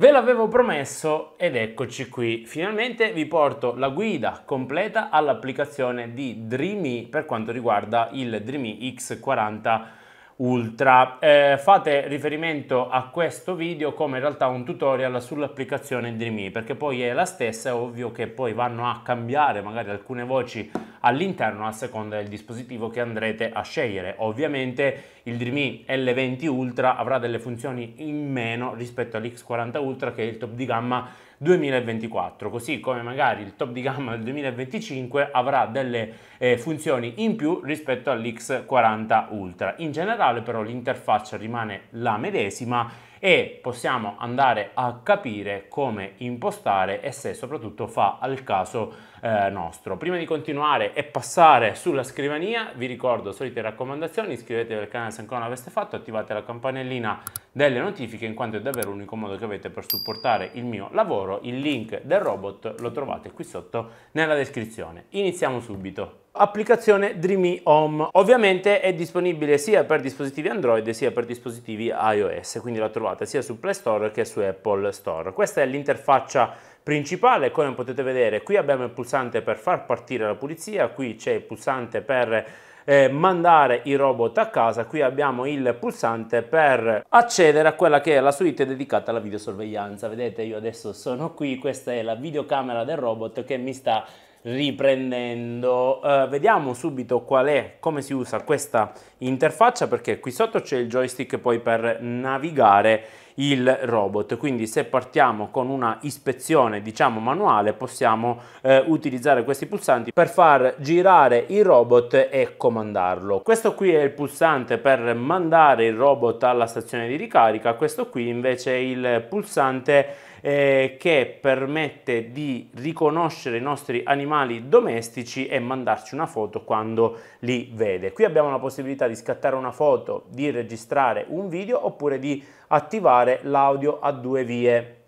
Ve l'avevo promesso ed eccoci qui. Finalmente vi porto la guida completa all'applicazione di Dreamy per quanto riguarda il Dreamy X40 Ultra. Eh, fate riferimento a questo video come in realtà un tutorial sull'applicazione Dreamy perché poi è la stessa, è ovvio che poi vanno a cambiare magari alcune voci all'interno a seconda del dispositivo che andrete a scegliere. Ovviamente il Dreamy L20 Ultra avrà delle funzioni in meno rispetto all'X40 Ultra che è il top di gamma 2024, così come magari il top di gamma del 2025 avrà delle eh, funzioni in più rispetto all'X40 Ultra. In generale però l'interfaccia rimane la medesima e possiamo andare a capire come impostare e se soprattutto fa al caso eh, nostro. Prima di continuare e passare sulla scrivania vi ricordo solite raccomandazioni, iscrivetevi al canale se ancora non l'aveste fatto, attivate la campanellina delle notifiche in quanto è davvero l'unico modo che avete per supportare il mio lavoro. Il link del robot lo trovate qui sotto nella descrizione. Iniziamo subito applicazione Dreamy Home. Ovviamente è disponibile sia per dispositivi Android sia per dispositivi iOS, quindi la trovate sia su Play Store che su Apple Store. Questa è l'interfaccia principale, come potete vedere qui abbiamo il pulsante per far partire la pulizia, qui c'è il pulsante per eh, mandare i robot a casa, qui abbiamo il pulsante per accedere a quella che è la suite dedicata alla videosorveglianza. Vedete io adesso sono qui, questa è la videocamera del robot che mi sta riprendendo uh, vediamo subito qual è come si usa questa interfaccia perché qui sotto c'è il joystick poi per navigare il robot quindi se partiamo con una ispezione diciamo manuale possiamo eh, utilizzare questi pulsanti per far girare il robot e comandarlo questo qui è il pulsante per mandare il robot alla stazione di ricarica questo qui invece è il pulsante eh, che permette di riconoscere i nostri animali domestici e mandarci una foto quando li vede. Qui abbiamo la possibilità di scattare una foto, di registrare un video oppure di attivare l'audio a due vie.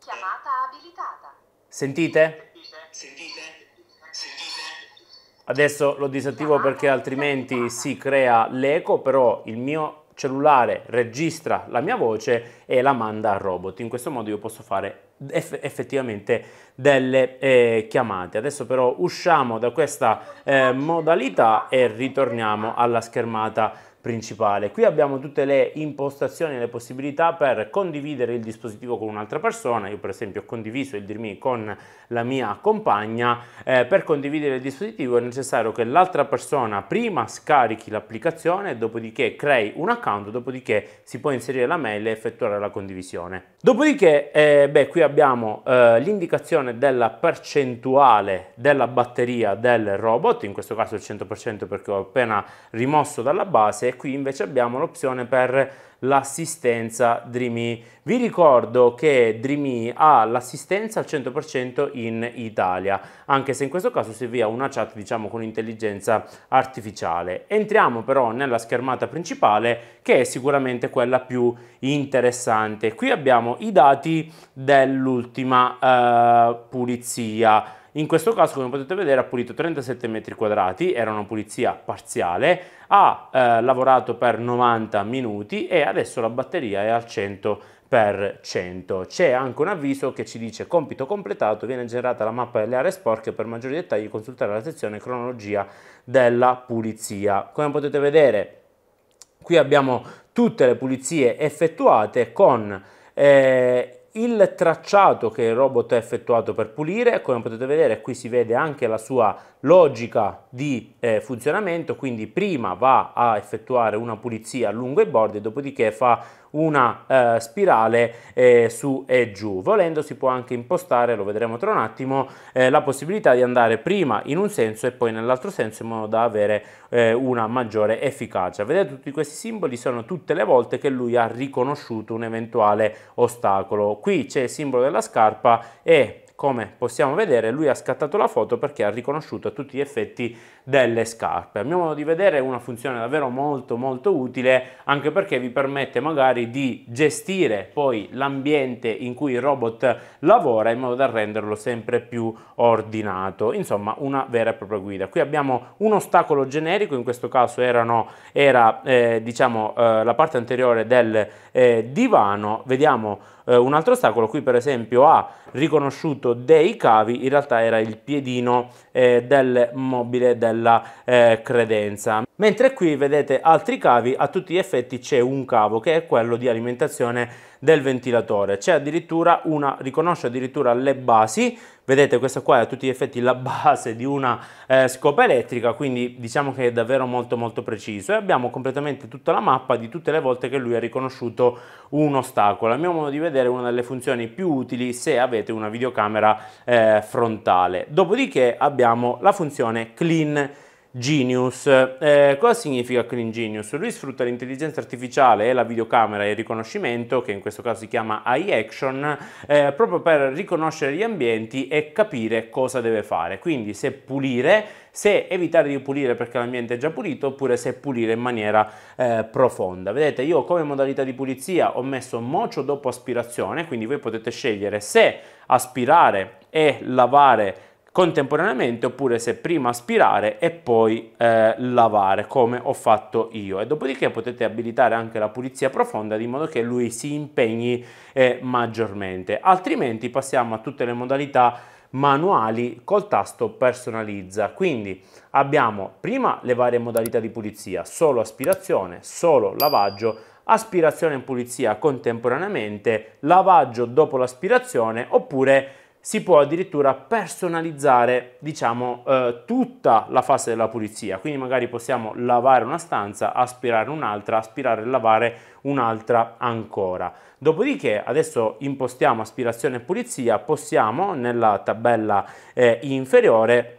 Chiamata abilitata. Sentite? Sentite? Sentite? Adesso lo disattivo perché altrimenti si crea l'eco, però il mio cellulare registra la mia voce e la manda al robot. In questo modo io posso fare eff effettivamente delle eh, chiamate. Adesso però usciamo da questa eh, modalità e ritorniamo alla schermata principale. Qui abbiamo tutte le impostazioni e le possibilità per condividere il dispositivo con un'altra persona. Io per esempio ho condiviso il DreamMe con la mia compagna. Eh, per condividere il dispositivo è necessario che l'altra persona prima scarichi l'applicazione, dopodiché crei un account, dopodiché si può inserire la mail e effettuare la condivisione. Dopodiché, eh, beh, qui abbiamo eh, l'indicazione della percentuale della batteria del robot, in questo caso il 100% perché ho appena rimosso dalla base e qui invece abbiamo l'opzione per l'assistenza Dreamy. Vi ricordo che Dreamy ha l'assistenza al 100% in Italia, anche se in questo caso si avvia una chat diciamo con intelligenza artificiale. Entriamo però nella schermata principale che è sicuramente quella più interessante. Qui abbiamo i dati dell'ultima eh, pulizia in questo caso, come potete vedere, ha pulito 37 metri quadrati, era una pulizia parziale, ha eh, lavorato per 90 minuti e adesso la batteria è al 100 per 100. C'è anche un avviso che ci dice compito completato, viene generata la mappa delle aree sporche, per maggiori dettagli consultare la sezione cronologia della pulizia. Come potete vedere qui abbiamo tutte le pulizie effettuate con eh, il tracciato che il robot ha effettuato per pulire, come potete vedere qui si vede anche la sua logica di eh, funzionamento, quindi prima va a effettuare una pulizia lungo i bordi, dopodiché fa una eh, spirale eh, su e giù. Volendo si può anche impostare, lo vedremo tra un attimo, eh, la possibilità di andare prima in un senso e poi nell'altro senso in modo da avere eh, una maggiore efficacia. Vedete tutti questi simboli sono tutte le volte che lui ha riconosciuto un eventuale ostacolo qui c'è il simbolo della scarpa e come possiamo vedere lui ha scattato la foto perché ha riconosciuto a tutti gli effetti delle scarpe. A mio modo di vedere è una funzione davvero molto molto utile anche perché vi permette magari di gestire poi l'ambiente in cui il robot lavora in modo da renderlo sempre più ordinato. Insomma una vera e propria guida. Qui abbiamo un ostacolo generico, in questo caso erano, era eh, diciamo eh, la parte anteriore del eh, divano. Vediamo eh, un altro ostacolo, qui per esempio ha riconosciuto dei cavi, in realtà era il piedino eh, del mobile del della eh, credenza. Mentre qui vedete altri cavi, a tutti gli effetti c'è un cavo che è quello di alimentazione del ventilatore. C'è addirittura una, riconosce addirittura le basi Vedete questa qua è a tutti gli effetti la base di una eh, scopa elettrica, quindi diciamo che è davvero molto molto preciso e abbiamo completamente tutta la mappa di tutte le volte che lui ha riconosciuto un ostacolo. A mio modo di vedere una delle funzioni più utili se avete una videocamera eh, frontale. Dopodiché abbiamo la funzione clean Genius. Eh, cosa significa Clean Genius? Lui sfrutta l'intelligenza artificiale e la videocamera e il riconoscimento, che in questo caso si chiama Eye Action, eh, proprio per riconoscere gli ambienti e capire cosa deve fare. Quindi se pulire, se evitare di pulire perché l'ambiente è già pulito, oppure se pulire in maniera eh, profonda. Vedete, io come modalità di pulizia ho messo mocio dopo aspirazione, quindi voi potete scegliere se aspirare e lavare contemporaneamente oppure se prima aspirare e poi eh, lavare come ho fatto io e dopodiché potete abilitare anche la pulizia profonda di modo che lui si impegni eh, maggiormente altrimenti passiamo a tutte le modalità manuali col tasto personalizza quindi abbiamo prima le varie modalità di pulizia solo aspirazione solo lavaggio aspirazione e pulizia contemporaneamente lavaggio dopo l'aspirazione oppure si può addirittura personalizzare diciamo eh, tutta la fase della pulizia quindi magari possiamo lavare una stanza aspirare un'altra aspirare e lavare un'altra ancora dopodiché adesso impostiamo aspirazione e pulizia possiamo nella tabella eh, inferiore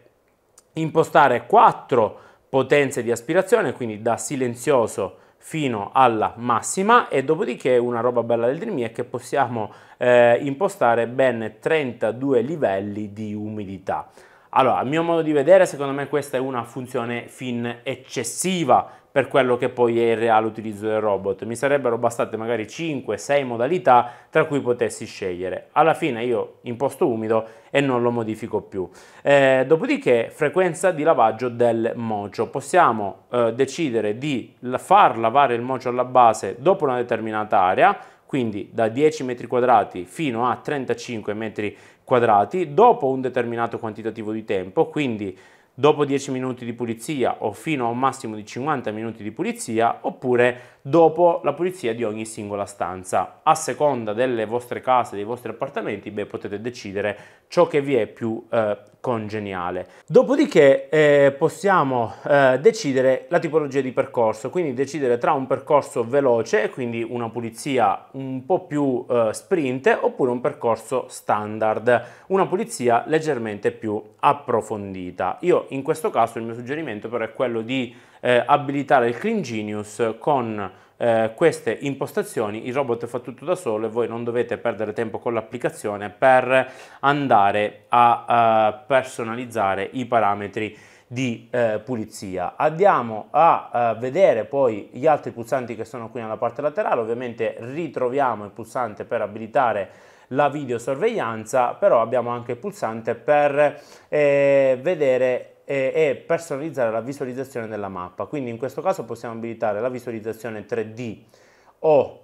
impostare quattro potenze di aspirazione quindi da silenzioso fino alla massima e dopodiché una roba bella del Dreamy è che possiamo eh, impostare ben 32 livelli di umidità. Allora, a mio modo di vedere, secondo me questa è una funzione fin eccessiva per quello che poi è il reale utilizzo del robot. Mi sarebbero bastate magari 5-6 modalità tra cui potessi scegliere. Alla fine io imposto umido e non lo modifico più. Eh, dopodiché frequenza di lavaggio del mocio. Possiamo eh, decidere di far lavare il mocio alla base dopo una determinata area, quindi da 10 metri quadrati fino a 35 metri quadrati quadrati dopo un determinato quantitativo di tempo, quindi dopo 10 minuti di pulizia o fino a un massimo di 50 minuti di pulizia, oppure dopo la pulizia di ogni singola stanza. A seconda delle vostre case, dei vostri appartamenti, beh, potete decidere ciò che vi è più eh, congeniale. Dopodiché eh, possiamo eh, decidere la tipologia di percorso, quindi decidere tra un percorso veloce, quindi una pulizia un po' più eh, sprint, oppure un percorso standard, una pulizia leggermente più approfondita. Io in questo caso il mio suggerimento però è quello di eh, abilitare il Clean Genius con eh, queste impostazioni il robot fa tutto da solo e voi non dovete perdere tempo con l'applicazione per andare a eh, personalizzare i parametri di eh, pulizia. Andiamo a eh, vedere poi gli altri pulsanti che sono qui nella parte laterale, ovviamente ritroviamo il pulsante per abilitare la videosorveglianza, però abbiamo anche il pulsante per eh, vedere e, e personalizzare la visualizzazione della mappa. Quindi in questo caso possiamo abilitare la visualizzazione 3D o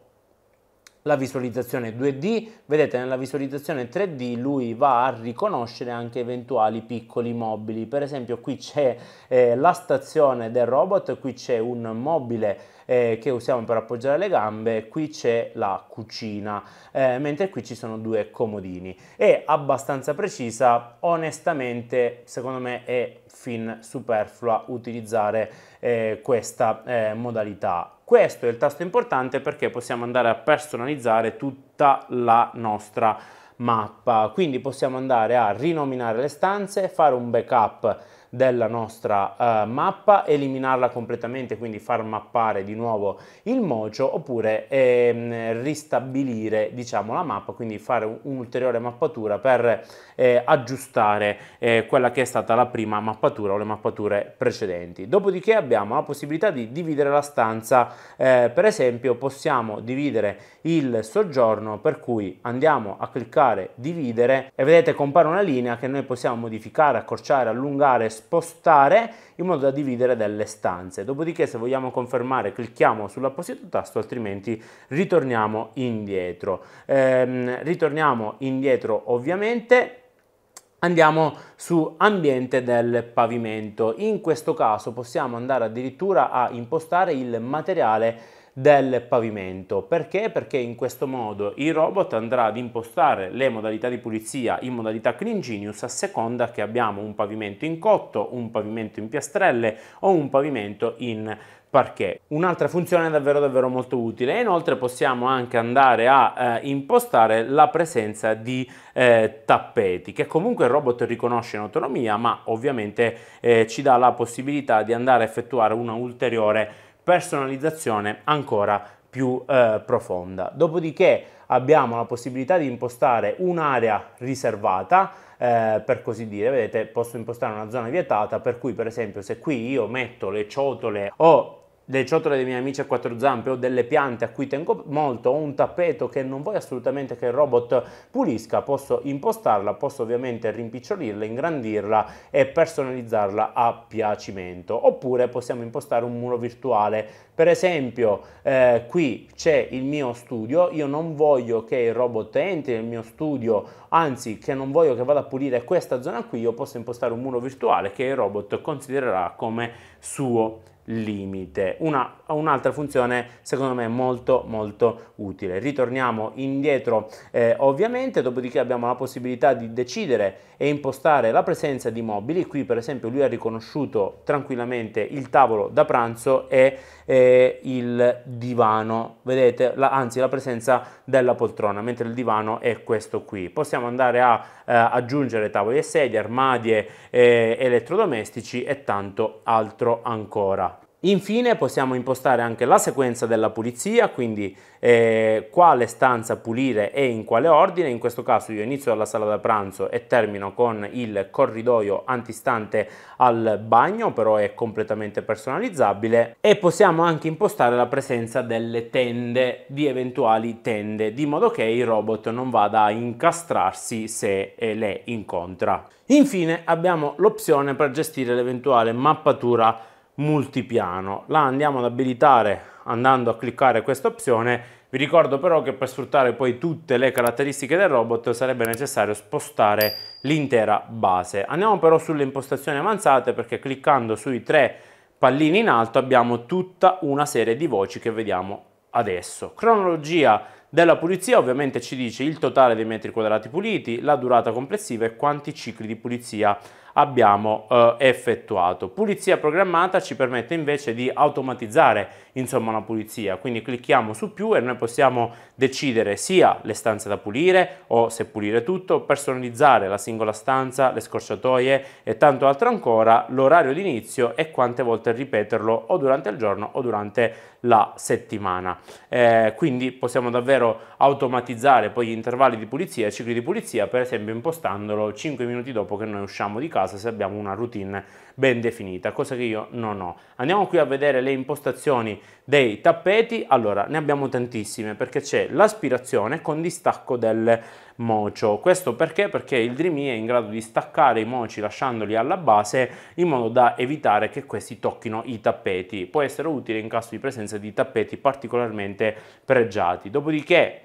la visualizzazione 2D, vedete nella visualizzazione 3D lui va a riconoscere anche eventuali piccoli mobili, per esempio qui c'è eh, la stazione del robot, qui c'è un mobile eh, che usiamo per appoggiare le gambe, qui c'è la cucina, eh, mentre qui ci sono due comodini. È abbastanza precisa, onestamente secondo me è fin superflua utilizzare eh, questa eh, modalità questo è il tasto importante perché possiamo andare a personalizzare tutta la nostra mappa. Quindi possiamo andare a rinominare le stanze, fare un backup della nostra eh, mappa, eliminarla completamente, quindi far mappare di nuovo il mocio oppure ehm, ristabilire diciamo, la mappa, quindi fare un'ulteriore mappatura per eh, aggiustare eh, quella che è stata la prima mappatura o le mappature precedenti. Dopodiché abbiamo la possibilità di dividere la stanza, eh, per esempio possiamo dividere il soggiorno per cui andiamo a cliccare dividere e vedete compare una linea che noi possiamo modificare, accorciare, allungare, spostare in modo da dividere delle stanze. Dopodiché se vogliamo confermare clicchiamo sull'apposito tasto altrimenti ritorniamo indietro. Ehm, ritorniamo indietro ovviamente Andiamo su ambiente del pavimento, in questo caso possiamo andare addirittura a impostare il materiale del pavimento. Perché? Perché in questo modo il robot andrà ad impostare le modalità di pulizia in modalità Clean Genius a seconda che abbiamo un pavimento in cotto, un pavimento in piastrelle o un pavimento in parquet. Un'altra funzione davvero davvero molto utile inoltre possiamo anche andare a eh, impostare la presenza di eh, tappeti che comunque il robot riconosce in autonomia ma ovviamente eh, ci dà la possibilità di andare a effettuare una ulteriore personalizzazione ancora più eh, profonda. Dopodiché abbiamo la possibilità di impostare un'area riservata, eh, per così dire, vedete posso impostare una zona vietata per cui per esempio se qui io metto le ciotole o delle ciotole dei miei amici a quattro zampe o delle piante a cui tengo molto o un tappeto che non voglio assolutamente che il robot pulisca, posso impostarla, posso ovviamente rimpicciolirla, ingrandirla e personalizzarla a piacimento. Oppure possiamo impostare un muro virtuale. Per esempio, eh, qui c'è il mio studio, io non voglio che il robot entri nel mio studio, anzi che non voglio che vada a pulire questa zona qui, io posso impostare un muro virtuale che il robot considererà come suo limite. Una, un'altra funzione secondo me molto molto utile. Ritorniamo indietro eh, ovviamente, dopodiché abbiamo la possibilità di decidere e impostare la presenza di mobili. Qui per esempio lui ha riconosciuto tranquillamente il tavolo da pranzo e eh, il divano, vedete, la, anzi la presenza della poltrona, mentre il divano è questo qui. Possiamo andare a eh, aggiungere tavoli e sedie, armadie, eh, elettrodomestici e tanto altro ancora. Infine possiamo impostare anche la sequenza della pulizia, quindi eh, quale stanza pulire e in quale ordine. In questo caso io inizio dalla sala da pranzo e termino con il corridoio antistante al bagno, però è completamente personalizzabile. E possiamo anche impostare la presenza delle tende, di eventuali tende, di modo che il robot non vada a incastrarsi se eh, le incontra. Infine abbiamo l'opzione per gestire l'eventuale mappatura multipiano. La andiamo ad abilitare andando a cliccare questa opzione. Vi ricordo però che per sfruttare poi tutte le caratteristiche del robot sarebbe necessario spostare l'intera base. Andiamo però sulle impostazioni avanzate perché cliccando sui tre pallini in alto abbiamo tutta una serie di voci che vediamo adesso. Cronologia della pulizia ovviamente ci dice il totale dei metri quadrati puliti, la durata complessiva e quanti cicli di pulizia abbiamo eh, effettuato. Pulizia programmata ci permette invece di automatizzare insomma una pulizia. Quindi clicchiamo su più e noi possiamo decidere sia le stanze da pulire o se pulire tutto, personalizzare la singola stanza, le scorciatoie e tanto altro ancora, l'orario di inizio e quante volte ripeterlo o durante il giorno o durante la settimana. Eh, quindi possiamo davvero automatizzare poi gli intervalli di pulizia, i cicli di pulizia, per esempio impostandolo 5 minuti dopo che noi usciamo di casa se abbiamo una routine ben definita, cosa che io non ho. Andiamo qui a vedere le impostazioni dei tappeti, allora ne abbiamo tantissime perché c'è l'aspirazione con distacco del mocio. Questo perché? Perché il Dreamy è in grado di staccare i moci lasciandoli alla base in modo da evitare che questi tocchino i tappeti. Può essere utile in caso di presenza di tappeti particolarmente pregiati. Dopodiché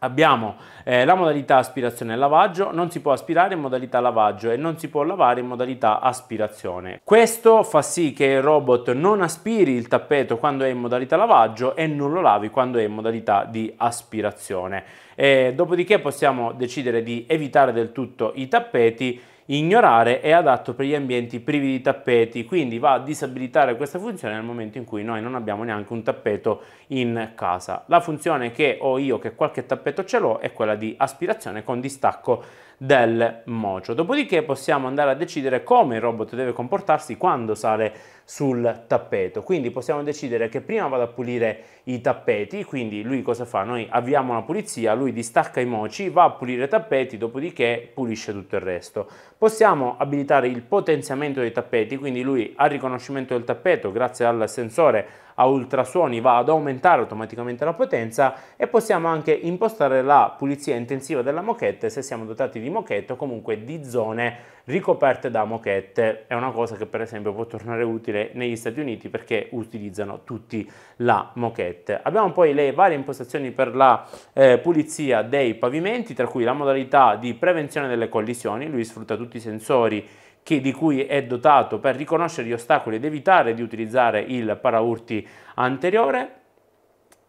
Abbiamo eh, la modalità aspirazione e lavaggio, non si può aspirare in modalità lavaggio e non si può lavare in modalità aspirazione. Questo fa sì che il robot non aspiri il tappeto quando è in modalità lavaggio e non lo lavi quando è in modalità di aspirazione. E eh, dopodiché possiamo decidere di evitare del tutto i tappeti ignorare è adatto per gli ambienti privi di tappeti, quindi va a disabilitare questa funzione nel momento in cui noi non abbiamo neanche un tappeto in casa. La funzione che ho io, che qualche tappeto ce l'ho, è quella di aspirazione con distacco del mocio. Dopodiché possiamo andare a decidere come il robot deve comportarsi quando sale sul tappeto. Quindi possiamo decidere che prima vado a pulire i tappeti, quindi lui cosa fa? Noi avviamo la pulizia, lui distacca i moci, va a pulire i tappeti, dopodiché pulisce tutto il resto. Possiamo abilitare il potenziamento dei tappeti, quindi lui al riconoscimento del tappeto, grazie al sensore, a ultrasuoni va ad aumentare automaticamente la potenza e possiamo anche impostare la pulizia intensiva della moquette se siamo dotati di moquette o comunque di zone ricoperte da moquette. È una cosa che per esempio può tornare utile negli Stati Uniti perché utilizzano tutti la moquette. Abbiamo poi le varie impostazioni per la eh, pulizia dei pavimenti, tra cui la modalità di prevenzione delle collisioni, lui sfrutta tutti i sensori che, di cui è dotato per riconoscere gli ostacoli ed evitare di utilizzare il paraurti anteriore.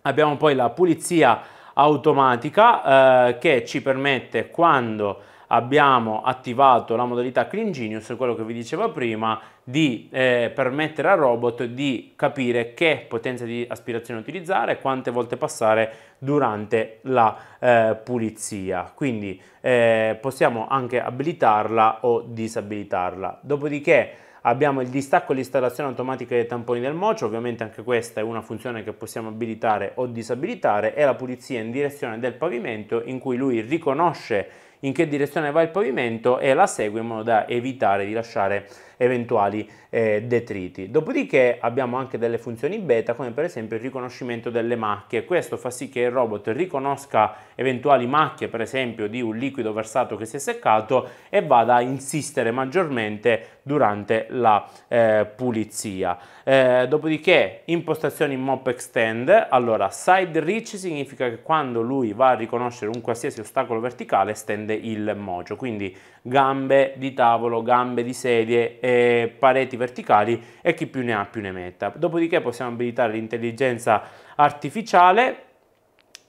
Abbiamo poi la pulizia automatica eh, che ci permette quando abbiamo attivato la modalità Clean Genius, quello che vi dicevo prima, di eh, permettere al robot di capire che potenza di aspirazione utilizzare e quante volte passare durante la eh, pulizia. Quindi eh, possiamo anche abilitarla o disabilitarla. Dopodiché abbiamo il distacco e l'installazione automatica dei tamponi del mocio, ovviamente anche questa è una funzione che possiamo abilitare o disabilitare, e la pulizia in direzione del pavimento in cui lui riconosce in che direzione va il pavimento e la segue in modo da evitare di lasciare eventuali eh, detriti. Dopodiché abbiamo anche delle funzioni beta come per esempio il riconoscimento delle macchie. Questo fa sì che il robot riconosca eventuali macchie per esempio di un liquido versato che si è seccato e vada a insistere maggiormente durante la eh, pulizia. Eh, dopodiché impostazioni mop extend, allora side reach significa che quando lui va a riconoscere un qualsiasi ostacolo verticale estende il mojo, quindi gambe di tavolo, gambe di sedie, e pareti verticali e chi più ne ha più ne metta. Dopodiché possiamo abilitare l'intelligenza artificiale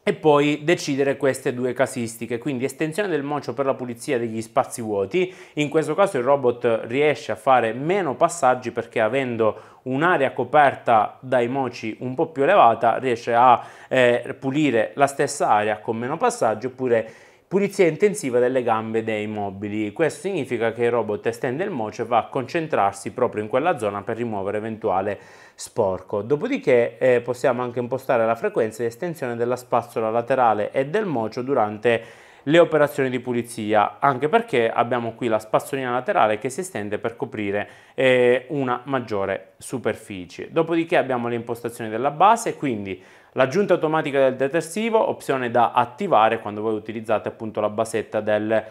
e poi decidere queste due casistiche, quindi estensione del mocio per la pulizia degli spazi vuoti, in questo caso il robot riesce a fare meno passaggi perché avendo un'area coperta dai moci un po' più elevata riesce a eh, pulire la stessa area con meno passaggi oppure Pulizia intensiva delle gambe dei mobili. Questo significa che il robot estende il moce e va a concentrarsi proprio in quella zona per rimuovere eventuale sporco. Dopodiché eh, possiamo anche impostare la frequenza di estensione della spazzola laterale e del mocio durante le operazioni di pulizia, anche perché abbiamo qui la spazzolina laterale che si estende per coprire eh, una maggiore superficie. Dopodiché abbiamo le impostazioni della base, quindi L'aggiunta automatica del detersivo, opzione da attivare quando voi utilizzate appunto la basetta del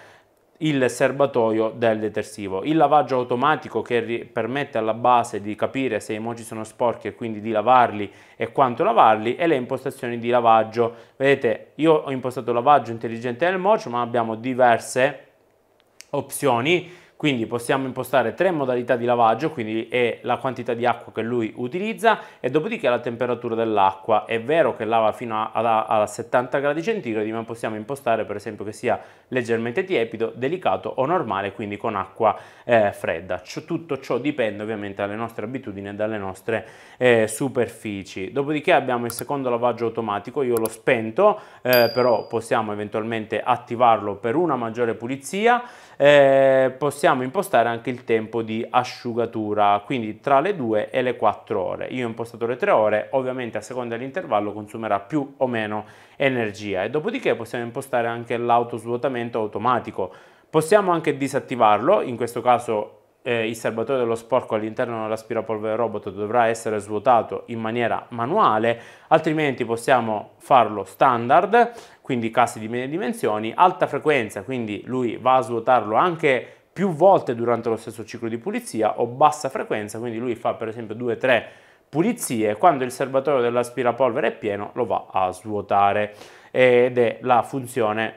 il serbatoio del detersivo. Il lavaggio automatico che permette alla base di capire se i moci sono sporchi e quindi di lavarli e quanto lavarli e le impostazioni di lavaggio. Vedete, io ho impostato lavaggio intelligente del mocio, ma abbiamo diverse opzioni quindi possiamo impostare tre modalità di lavaggio, quindi è la quantità di acqua che lui utilizza e dopodiché la temperatura dell'acqua. È vero che lava fino a, a, a 70 gradi centigradi, ma possiamo impostare per esempio che sia leggermente tiepido, delicato o normale, quindi con acqua eh, fredda. C tutto ciò dipende ovviamente dalle nostre abitudini e dalle nostre eh, superfici. Dopodiché abbiamo il secondo lavaggio automatico, io l'ho spento, eh, però possiamo eventualmente attivarlo per una maggiore pulizia eh, possiamo impostare anche il tempo di asciugatura, quindi tra le 2 e le 4 ore. Io ho impostato le 3 ore, ovviamente a seconda dell'intervallo consumerà più o meno energia e dopodiché possiamo impostare anche l'autosvuotamento automatico. Possiamo anche disattivarlo, in questo caso eh, il serbatoio dello sporco all'interno dell'aspirapolvere robot dovrà essere svuotato in maniera manuale, altrimenti possiamo farlo standard, quindi casi di medie dimensioni, alta frequenza, quindi lui va a svuotarlo anche più volte durante lo stesso ciclo di pulizia o bassa frequenza, quindi lui fa per esempio 2-3 pulizie, quando il serbatoio dell'aspirapolvere è pieno lo va a svuotare ed è la funzione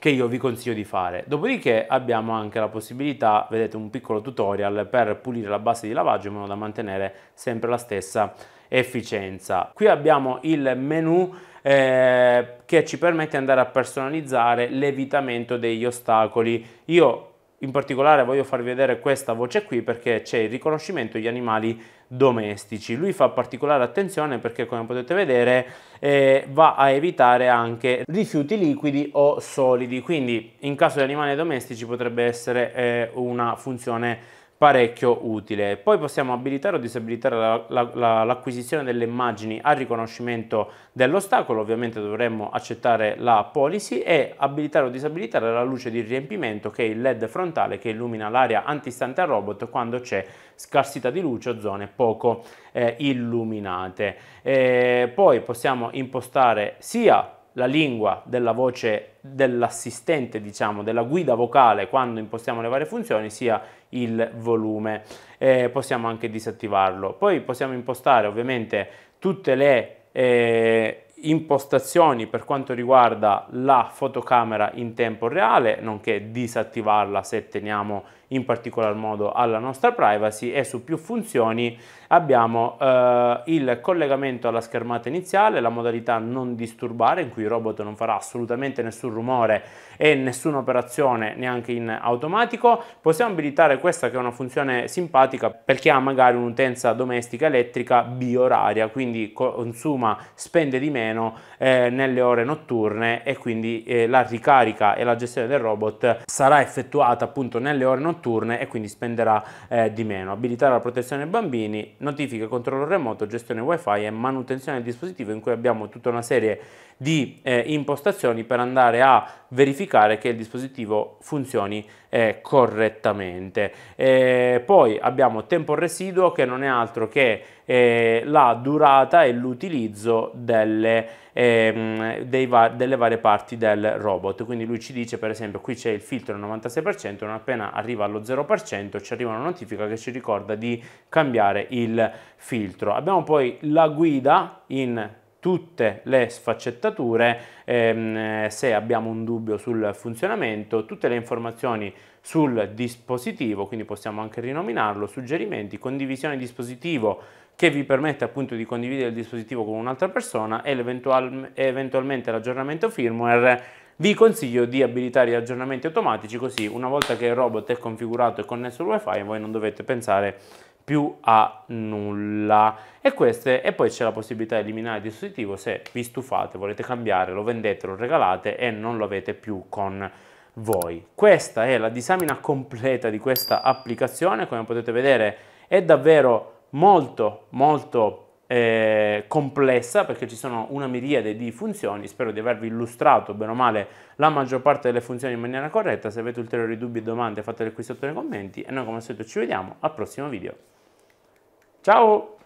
che io vi consiglio di fare. Dopodiché abbiamo anche la possibilità, vedete un piccolo tutorial per pulire la base di lavaggio in modo da mantenere sempre la stessa efficienza. Qui abbiamo il menu eh, che ci permette di andare a personalizzare l'evitamento degli ostacoli. Io in particolare voglio farvi vedere questa voce qui perché c'è il riconoscimento degli animali domestici. Lui fa particolare attenzione perché come potete vedere eh, va a evitare anche rifiuti liquidi o solidi, quindi in caso di animali domestici potrebbe essere eh, una funzione parecchio utile. Poi possiamo abilitare o disabilitare l'acquisizione la, la, delle immagini al riconoscimento dell'ostacolo, ovviamente dovremmo accettare la policy e abilitare o disabilitare la luce di riempimento che è il LED frontale che illumina l'area antistante al robot quando c'è scarsità di luce o zone poco eh, illuminate. E eh, poi possiamo impostare sia la lingua della voce dell'assistente, diciamo, della guida vocale quando impostiamo le varie funzioni sia il volume. Eh, possiamo anche disattivarlo. Poi possiamo impostare ovviamente tutte le eh, impostazioni per quanto riguarda la fotocamera in tempo reale, nonché disattivarla se teniamo in particolar modo alla nostra privacy e su più funzioni abbiamo eh, il collegamento alla schermata iniziale, la modalità non disturbare in cui il robot non farà assolutamente nessun rumore e nessuna operazione neanche in automatico, possiamo abilitare questa che è una funzione simpatica per chi ha magari un'utenza domestica elettrica bioraria, quindi consuma, spende di meno eh, nelle ore notturne e quindi eh, la ricarica e la gestione del robot sarà effettuata appunto nelle ore notturne notturne e quindi spenderà eh, di meno. Abilitare la protezione ai bambini, notifiche, controllo remoto, gestione wifi e manutenzione del dispositivo in cui abbiamo tutta una serie di di eh, impostazioni per andare a verificare che il dispositivo funzioni eh, correttamente. Eh, poi abbiamo tempo residuo che non è altro che eh, la durata e l'utilizzo delle, ehm, va delle varie parti del robot. Quindi lui ci dice per esempio qui c'è il filtro al 96%, non appena arriva allo 0% ci arriva una notifica che ci ricorda di cambiare il filtro. Abbiamo poi la guida in tutte le sfaccettature, ehm, se abbiamo un dubbio sul funzionamento, tutte le informazioni sul dispositivo, quindi possiamo anche rinominarlo, suggerimenti, condivisione dispositivo che vi permette appunto di condividere il dispositivo con un'altra persona e eventual eventualmente l'aggiornamento firmware. Vi consiglio di abilitare gli aggiornamenti automatici così una volta che il robot è configurato e connesso al wifi voi non dovete pensare più a nulla. E, queste, e poi c'è la possibilità di eliminare il dispositivo se vi stufate, volete cambiare, lo vendete, lo regalate e non lo avete più con voi. Questa è la disamina completa di questa applicazione, come potete vedere è davvero molto molto eh, complessa perché ci sono una miriade di funzioni, spero di avervi illustrato bene o male la maggior parte delle funzioni in maniera corretta, se avete ulteriori dubbi e domande fatele qui sotto nei commenti e noi come al solito ci vediamo al prossimo video. Ciao!